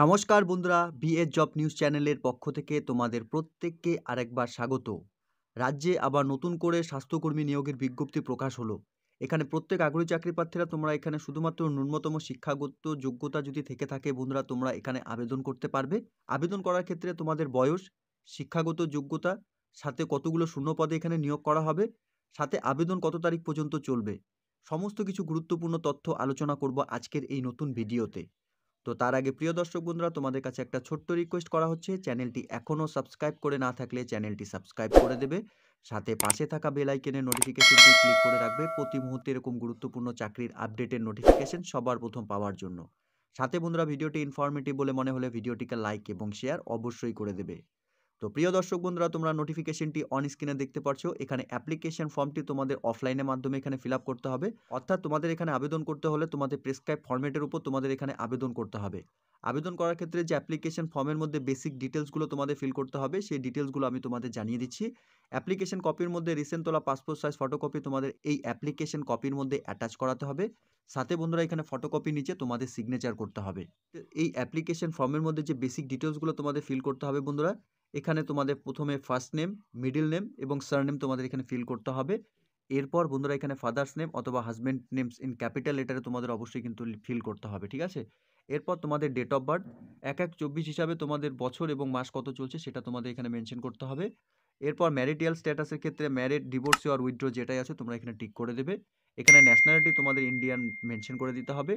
নমস্কার বন্ধুরা BS job news চ্যানেলের পক্ষ থেকে তোমাদের প্রত্যেককে আরেকবার স্বাগত রাজ্যে আবার নতুন করে স্বাস্থ্যকর্মী নিয়োগের বিজ্ঞপ্তি প্রকাশ হলো এখানে প্রত্যেক আগ্রহী চাকরি প্রার্থীরা তোমরা এখানে শুধুমাত্র ন্যূনতম শিক্ষাগত যোগ্যতা যদি থেকে থাকে বন্ধুরা তোমরা এখানে আবেদন করতে পারবে আবেদন করার ক্ষেত্রে তোমাদের বয়স শিক্ষাগত যোগ্যতা সাথে কতগুলো শূন্য পদে এখানে নিয়োগ করা হবে সাথে আবেদন কত তারিখ পর্যন্ত চলবে সমস্ত কিছু গুরুত্বপূর্ণ তথ্য আলোচনা করব আজকের এই নতুন ভিডিওতে তো তার আগে প্রিয় দর্শক বন্ধুরা তোমাদের কাছে একটা ছোট্ট রিকোয়েস্ট করা হচ্ছে চ্যানেলটি এখনও সাবস্ক্রাইব করে না থাকলে চ্যানেলটি সাবস্ক্রাইব করে দেবে সাথে পাশে থাকা বেল আইকনের নোটিফিকেশনটি ক্লিক করে রাখবে প্রতি মুহূর্তে এরকম গুরুত্বপূর্ণ চাকরির আপডেটের নোটিফিকেশন সবার প্রথম পাওয়ার জন্য সাথে বন্ধুরা ভিডিওটি ইনফরমেটিভ বলে মনে হলে ভিডিওটিকে লাইক এবং শেয়ার অবশ্যই করে দেবে তো প্রিয় দর্শক বন্ধুরা তোমরা নোটিফিকেশনটি অন স্ক্রিনে দেখতে পাচ্ছ এখানে অ্যাপ্লিকেশন ফর্মটি তোমাদের অফলাইনের মাধ্যমে এখানে ফিল করতে হবে অর্থাৎ তোমাদের এখানে আবেদন করতে হলে তোমাদের প্রেসক্রাইব ফর্মেটের উপর তোমাদের এখানে আবেদন করতে হবে আবেদন করার ক্ষেত্রে যে অ্যাপ্লিকেশন ফর্মের মধ্যে বেসিক ডিটেলসগুলো তোমাদের ফিল করতে হবে সেই ডিটেলসগুলো আমি তোমাদের জানিয়ে দিচ্ছি অ্যাপ্লিকেশন কপির মধ্যে রিসেন্ট তোলা পাসপোর্ট সাইজ ফটোকপি তোমাদের এই অ্যাপ্লিকেশন কপির মধ্যে অ্যাটাচ করাতে হবে সাথে বন্ধুরা এখানে ফটোকপি নিচে তোমাদের সিগনেচার করতে হবে এই অ্যাপ্লিকেশন ফর্মের মধ্যে যে বেসিক ডিটেলসগুলো তোমাদের ফিল করতে হবে বন্ধুরা এখানে তোমাদের প্রথমে ফার্স্ট নেম মিডিল নেম এবং সারনেম তোমাদের এখানে ফিল করতে হবে এরপর বন্ধুরা এখানে ফাদার্স নেম অথবা হাজব্যান্ড নেমস ইন ক্যাপিটাল লেটারে তোমাদের অবশ্যই কিন্তু ফিল করতে হবে ঠিক আছে এরপর তোমাদের ডেট অফ বার্থ এক এক চব্বিশ হিসাবে তোমাদের বছর এবং মাস কত চলছে সেটা তোমাদের এখানে মেনশন করতে হবে এরপর ম্যারিটিয়াল স্ট্যাটাসের ক্ষেত্রে ম্যারেড ডিভোর্স আর উইথড্র যেটাই আছে তোমরা এখানে টিক করে দেবে এখানে ন্যাশনালিটি তোমাদের ইন্ডিয়ান মেনশন করে দিতে হবে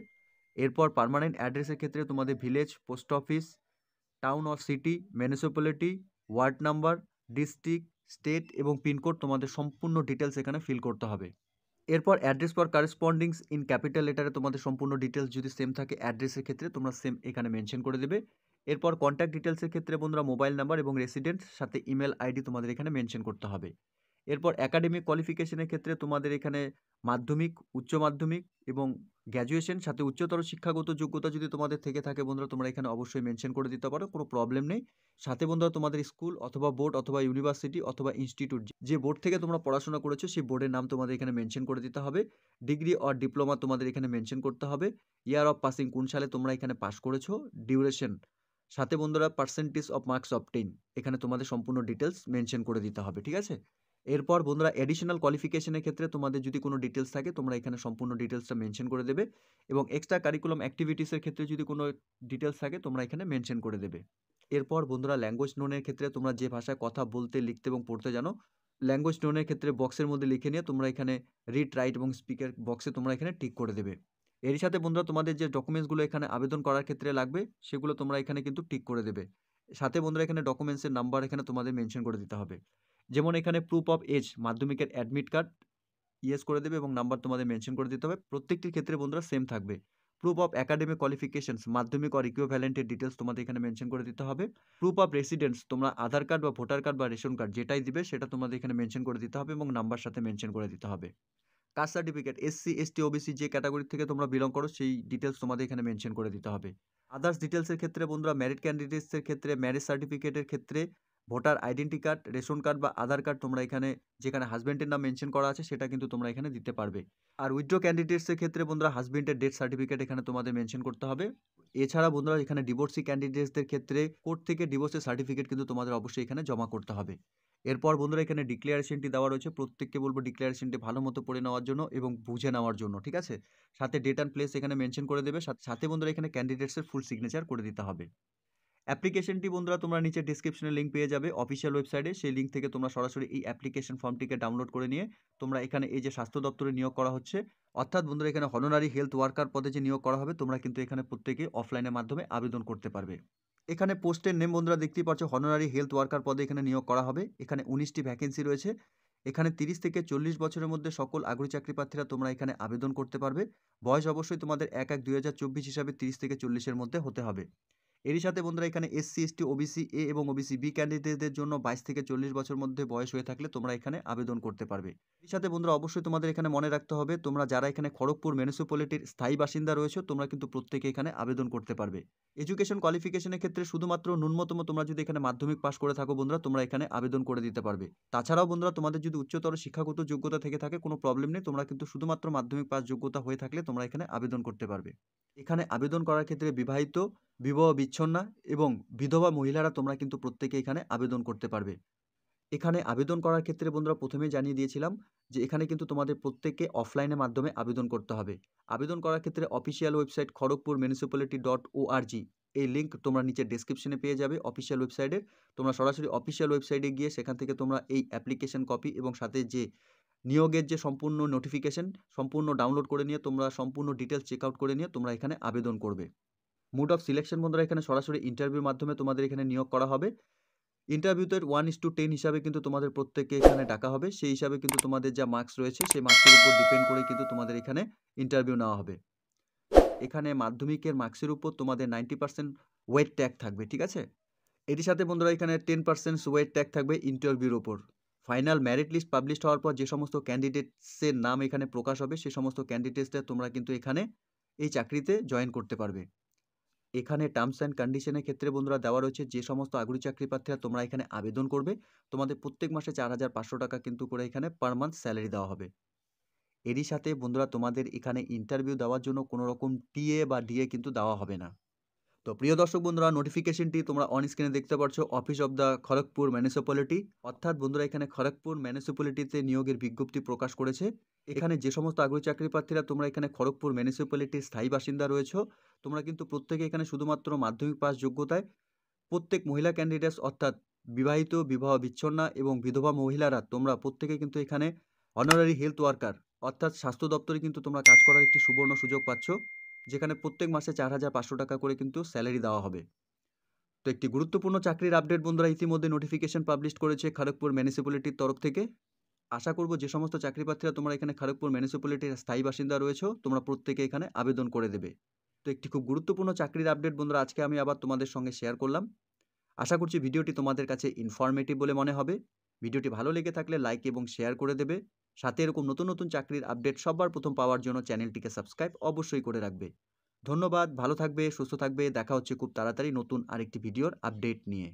এরপর পারমানেন্ট অ্যাড্রেসের ক্ষেত্রে তোমাদের village post office town or city municipality ward number district state এবং পিনকোড তোমাদের সম্পূর্ণ ডিটেলস এখানে ফিল করতে হবে এরপর address for correspondings in capital লেটারে তোমাদের সম্পূর্ণ ডিটেলস যদি সেম থাকে অ্যাড্রেসের ক্ষেত্রে তোমরা সেম এখানে মেনশন করে দেবে এরপর কন্ট্যাক্ট ডিটেলসের ক্ষেত্রে বন্ধুরা মোবাইল নাম্বার এবং রেসিডেন্ট সাথে ইমেল আইডি তোমাদের এখানে মেনশন করতে হবে এরপর অ্যাকাডেমিক কোয়ালিফিকেশনের ক্ষেত্রে তোমাদের এখানে মাধ্যমিক উচ্চ মাধ্যমিক এবং গ্র্যাজুয়েশন সাথে উচ্চতর শিক্ষাগত যোগ্যতা যদি তোমাদের থেকে থাকে বন্ধুরা তোমরা এখানে অবশ্যই মেনশন করে দিতে পারো কোনো প্রবলেম নেই সাথে বন্ধুরা তোমাদের স্কুল অথবা বোর্ড অথবা ইউনিভার্সিটি অথবা ইনস্টিটিউট যে বোর্ড থেকে তোমরা পড়াশোনা করেছো সেই বোর্ডের নাম তোমাদের এখানে মেনশন করে দিতে হবে ডিগ্রি অর ডিপ্লোমা তোমাদের এখানে মেনশন করতে হবে ইয়ার অফ পাসিং কোন সালে তোমরা এখানে পাস করেছো ডিউরেশন সাথে বন্ধুরা পার্সেন্টেজ অফ মার্কস টেন এখানে তোমাদের সম্পূর্ণ ডিটেলস মেনশন করে দিতে হবে ঠিক আছে এরপর বন্ধুরা অ্যাডিশনাল কোয়ালিফিকেশনের ক্ষেত্রে তোমাদের যদি কোনো ডিটেলস থাকে তোমরা এখানে সম্পূর্ণ ডিটেলসটা মেনশন করে দেবে এবং এক্সট্রা কারিকুলাম অ্যাক্টিভিটিসের ক্ষেত্রে যদি কোনো ডিটেলস থাকে তোমরা এখানে মেনশন করে দেবে এরপর বন্ধুরা ল্যাঙ্গুয়েজ নোনের ক্ষেত্রে তোমরা যে ভাষায় কথা বলতে লিখতে এবং পড়তে জানো ল্যাঙ্গুয়েজ নোনের ক্ষেত্রে বক্সের মধ্যে লিখে নিয়ে তোমরা এখানে রিড রাইট এবং স্পিকার বক্সে তোমরা এখানে টিক করে দেবে এর সাথে বন্ধুরা তোমাদের যে ডকুমেন্টসগুলো এখানে আবেদন করার ক্ষেত্রে লাগবে সেগুলো তোমরা এখানে কিন্তু টিক করে দেবে সাথে বন্ধুরা এখানে ডকুমেন্টসের নাম্বার এখানে তোমাদের মেনশন করে দিতে হবে যেমন এখানে প্রুফ অফ এজ মাধ্যমিকের অ্যাডমিট কার্ড ইয়েস করে দেবে এবং নাম্বার তোমাদের মেনশন করে দিতে হবে প্রত্যেকটির ক্ষেত্রে বন্ধুরা সেম থাকবে প্রুফ অফ একাডেমিক কোয়ালিফিকেশনস মাধ্যমিক অর ইকুইভ্যালেন্টের ডিটেলস তোমাদের এখানে মেনশন করে দিতে হবে প্রুফ অফ রেসিডেন্স তোমরা আধার কার্ড বা ভোটার কার্ড বা রেশন কার্ড যেটাই দিবে সেটা তোমাদের এখানে মেনশন করে দিতে হবে এবং নাম্বার সাথে মেনশন করে দিতে হবে caste certificate SC ST OBC যে ক্যাটাগরি থেকে তোমরা বিলং করো সেই ডিটেলস তোমাদের এখানে মেনশন করে দিতে হবে আদার্স ডিটেলসের ক্ষেত্রে বন্ধুরা ম্যারিড ক্যান্ডিডেটসের ক্ষেত্রে ম্যারেজ সার্টিফিকেটের ক্ষেত্রে voter identity card ration card বা আধার কার্ড তোমরা এখানে যেখানে হাজব্যান্ডের নাম মেনশন করা আছে সেটা কিন্তু তোমরা এখানে দিতে পারবে আর উইথড্র ক্যান্ডিডেটসের ক্ষেত্রে বন্ধুরা হাজব্যান্ডের ডেথ সার্টিফিকেট এখানে তোমাদের মেনশন করতে হবে এছাড়া বন্ধুরা এখানে ডিভোর্সি ক্যান্ডিডেটসদের ক্ষেত্রে কোর্ট থেকে ডিভোর্সের সার্টিফিকেট কিন্তু তোমাদের অবশ্যই এখানে জমা করতে হবে এরপর বন্ধুরা এখানে ডিক্লারেশনটি দেওয়া রয়েছে প্রত্যেককে বলবো ডিক্লারেশনটি ভালো মতো পড়ে নেওয়ার জন্য এবং বুঝে নেওয়ার জন্য ঠিক আছে সাথে ডেট অ্যান্ড প্লেস এখানে মেনশন করে দেবে সাথে বন্ধুরা এখানে ক্যান্ডিডেটসের ফুল সিগনেচার করে দিতে হবে অ্যাপ্লিকেশনটি বন্ধুরা তোমরা নিচে ডিসক্রিপশনে লিঙ্ক পেয়ে যাবে অফিসিয়াল ওয়েবসাইটে সেই লিঙ্ক থেকে তোমরা সরাসরি এই অ্যাপ্লিকেশন ফর্মটিকে ডাউনলোড করে নিয়ে তোমরা এখানে এই যে স্বাস্থ্য দপ্তরে নিয়োগ করা হচ্ছে অর্থাৎ বন্ধুরা এখানে হনরারি হেলথ ওয়ার্কার পদে যে নিয়োগ করা হবে তোমরা কিন্তু এখানে প্রত্যেকে অফলাইনের মাধ্যমে আবেদন করতে পারবে এখানে পোস্টের নেম বন্ধুরা দেখতেই পাচ্ছ হনরারি হেলথ ওয়ার্কার পদে এখানে নিয়োগ করা হবে এখানে উনিশটি ভ্যাকেন্সি রয়েছে এখানে তিরিশ থেকে চল্লিশ বছরের মধ্যে সকল আগ্রহী চাকরি প্রার্থীরা তোমরা এখানে আবেদন করতে পারবে বয়স অবশ্যই তোমাদের এক এক দুই হাজার চব্বিশ হিসাবে তিরিশ থেকে চল্লিশের মধ্যে হতে হবে এরই সাথে বন্ধুরা এখানে এসসি এসটি ওবিসি এ এবং ওবিসি বি ক্যান্ডিডেটদের জন্য বাইশ থেকে চল্লিশ বছর মধ্যে বয়স হয়ে থাকলে তোমরা এখানে আবেদন করতে পারবে এর সাথে বন্ধুরা অবশ্যই তোমাদের এখানে মনে রাখতে হবে তোমরা যারা এখানে খড়গপুর মিউনিসিপ্যালিটির স্থায়ী বাসিন্দা রয়েছে তোমরা কিন্তু প্রত্যেকে এখানে আবেদন করতে পারবে এডুকেশন কোয়ালিফিকেশনের ক্ষেত্রে শুধুমাত্র ন্যূনতম তোমরা যদি এখানে মাধ্যমিক পাশ করে থাকো বন্ধুরা তোমরা এখানে আবেদন করে দিতে পারবে তাছাড়াও বন্ধুরা তোমাদের যদি উচ্চতর শিক্ষাগত যোগ্যতা থেকে থাকে কোনো প্রবলেম নেই তোমরা কিন্তু শুধুমাত্র মাধ্যমিক পাশ যোগ্যতা হয়ে থাকলে তোমরা এখানে আবেদন করতে পারবে এখানে আবেদন করার ক্ষেত্রে বিবাহিত বিবাহ বিচ্ছন্না এবং বিধবা মহিলারা তোমরা কিন্তু প্রত্যেকে এখানে আবেদন করতে পারবে এখানে আবেদন করার ক্ষেত্রে বন্ধুরা প্রথমে জানিয়ে দিয়েছিলাম যে এখানে কিন্তু তোমাদের প্রত্যেককে অফলাইনের মাধ্যমে আবেদন করতে হবে আবেদন করার ক্ষেত্রে official website Kharagpur municipality dot org এই লিঙ্ক তোমরা নিচে ডেসক্রিপশনে পেয়ে যাবে অফিসিয়াল ওয়েবসাইটের তোমরা সরাসরি অফিসিয়াল ওয়েবসাইটে গিয়ে সেখান থেকে তোমরা এই অ্যাপ্লিকেশন কপি এবং সাথে যে নিয়োগের যে সম্পূর্ণ নোটিফিকেশন সম্পূর্ণ ডাউনলোড করে নিয়ে তোমরা সম্পূর্ণ ডিটেলস চেক আউট করে নিয়ে তোমরা এখানে আবেদন করবে মুড অফ সিলেকশন বন্ধুরা এখানে সরাসরি ইন্টারভিউর মাধ্যমে তোমাদের এখানে নিয়োগ করা হবে ইন্টারভিউতে ওয়ান ইস টু টেন হিসাবে কিন্তু তোমাদের প্রত্যেককে এখানে ডাকা হবে সেই হিসাবে কিন্তু তোমাদের যা মার্কস রয়েছে সেই মার্কসের উপর ডিপেন্ড করে কিন্তু তোমাদের এখানে ইন্টারভিউ নেওয়া হবে এখানে মাধ্যমিকের মার্কসের উপর তোমাদের নাইনটি পার্সেন্ট ওয়েট ট্যাগ থাকবে ঠিক আছে এটির সাথে বন্ধুরা এখানে টেন পার্সেন্ট ওয়েট ট্যাগ থাকবে ইন্টারভিউর ওপর ফাইনাল ম্যারিট লিস্ট পাবলিশ হওয়ার পর যে সমস্ত ক্যান্ডিডেটসের নাম এখানে প্রকাশ হবে সে সমস্ত ক্যান্ডিডেটসদের তোমরা কিন্তু এখানে এই চাকরিতে জয়েন করতে পারবে এখানে টার্মস অ্যান্ড কন্ডিশনের ক্ষেত্রে বন্ধুরা দেওয়া রয়েছে যে সমস্ত আগ্রহী চাকরি প্রার্থীরা তোমরা এখানে আবেদন করবে তোমাদের প্রত্যেক মাসে চার হাজার পাঁচশো টাকা কিন্তু করে এখানে পার মান্থ স্যালারি দেওয়া হবে এরই সাথে বন্ধুরা তোমাদের এখানে ইন্টারভিউ দেওয়ার জন্য কোনো রকম টিএ বা ডিএ কিন্তু দেওয়া হবে না তো প্রিয় দর্শক বন্ধুরা নোটিফিকেশনটি তোমরা অন স্ক্রিনে দেখতে পাচ্ছ office of the Kharagpur municipality অর্থাৎ বন্ধুরা এখানে খড়গপুর মিউনিসিপ্যালিটিতে নিয়োগের বিজ্ঞপ্তি প্রকাশ করেছে এখানে যে সমস্ত আগ্রহী চাকরি প্রার্থীরা তোমরা এখানে খড়গপুর মিউনিসিপ্যালিটির স্থায়ী বাসিন্দা রয়েছ তোমরা কিন্তু প্রত্যেকে এখানে শুধুমাত্র মাধ্যমিক পাস যোগ্যতায় প্রত্যেক মহিলা ক্যান্ডিডেটস অর্থাৎ বিবাহিত বিবাহ বিচ্ছন্না এবং বিধবা মহিলারা তোমরা প্রত্যেকে কিন্তু এখানে অনারারি হেলথ ওয়ার্কার অর্থাৎ স্বাস্থ্য দপ্তরে কিন্তু তোমরা কাজ করার একটি সুবর্ণ সুযোগ পাচ্ছ যেখানে প্রত্যেক মাসে চার হাজার পাঁচশো টাকা করে কিন্তু স্যালারি দেওয়া হবে তো একটি গুরুত্বপূর্ণ চাকরির আপডেট বন্ধুরা ইতিমধ্যে নোটিফিকেশন পাবলিশ করেছে খড়গপুর মিউনিসিপ্যালিটির তরফ থেকে আশা করব যে সমস্ত চাকরি প্রার্থীরা তোমরা এখানে খড়গপুর মিউনিসিপ্যালিটির স্থায়ী বাসিন্দা রয়েছে তোমরা প্রত্যেকে এখানে আবেদন করে দেবে তো একটি খুব গুরুত্বপূর্ণ চাকরির আপডেট বন্ধুরা আজকে আমি আবার তোমাদের সঙ্গে শেয়ার করলাম আশা করছি ভিডিওটি তোমাদের কাছে ইনফরমেটিভ বলে মনে হবে ভিডিওটি ভালো লেগে থাকলে লাইক এবং শেয়ার করে দেবে সাথে এরকম নতুন নতুন চাকরির আপডেট সবার প্রথম পাওয়ার জন্য চ্যানেলটিকে সাবস্ক্রাইব অবশ্যই করে রাখবে ধন্যবাদ ভালো থাকবে সুস্থ থাকবে দেখা হচ্ছে খুব তাড়াতাড়ি নতুন আরেকটি ভিডিওর আপডেট নিয়ে